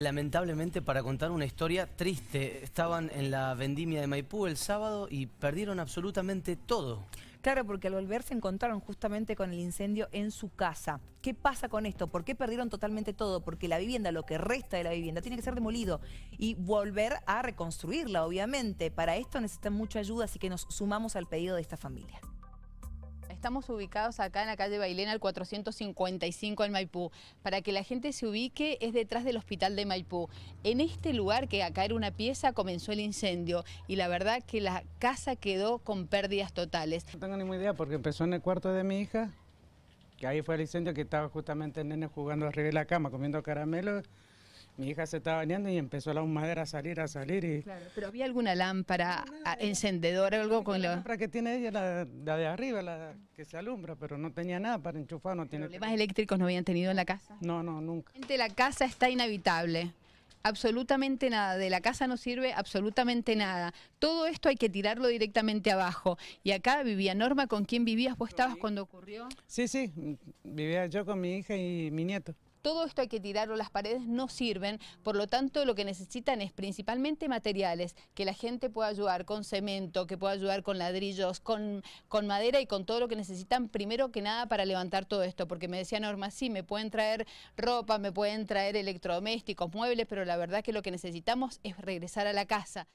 Lamentablemente para contar una historia triste, estaban en la vendimia de Maipú el sábado y perdieron absolutamente todo. Claro, porque al volver se encontraron justamente con el incendio en su casa. ¿Qué pasa con esto? ¿Por qué perdieron totalmente todo? Porque la vivienda, lo que resta de la vivienda, tiene que ser demolido y volver a reconstruirla, obviamente. Para esto necesitan mucha ayuda, así que nos sumamos al pedido de esta familia. Estamos ubicados acá en la calle Bailén al 455 en Maipú. Para que la gente se ubique, es detrás del hospital de Maipú. En este lugar, que acá era una pieza, comenzó el incendio y la verdad que la casa quedó con pérdidas totales. No tengo ninguna idea porque empezó en el cuarto de mi hija, que ahí fue el incendio que estaba justamente el nene jugando arriba de la cama, comiendo caramelo mi hija se estaba bañando y empezó la humadera a salir, a salir. Y... Claro, pero había alguna lámpara ah, encendedor, encendedora algo con la... La lámpara que tiene ella, la, de arriba, la que se alumbra, pero no tenía nada para enchufar. No tiene ¿Problemas eléctricos no habían tenido en la casa? No, no, nunca. La casa está inhabitable. Absolutamente nada, de la casa no sirve absolutamente nada. Todo esto hay que tirarlo directamente abajo. Y acá vivía Norma, ¿con quién vivías? ¿Vos estabas cuando ocurrió? Sí, sí, vivía yo con mi hija y mi nieto. Todo esto hay que tirarlo, las paredes no sirven, por lo tanto lo que necesitan es principalmente materiales, que la gente pueda ayudar con cemento, que pueda ayudar con ladrillos, con, con madera y con todo lo que necesitan, primero que nada para levantar todo esto, porque me decía Norma, sí, me pueden traer ropa, me pueden traer electrodomésticos, muebles, pero la verdad que lo que necesitamos es regresar a la casa.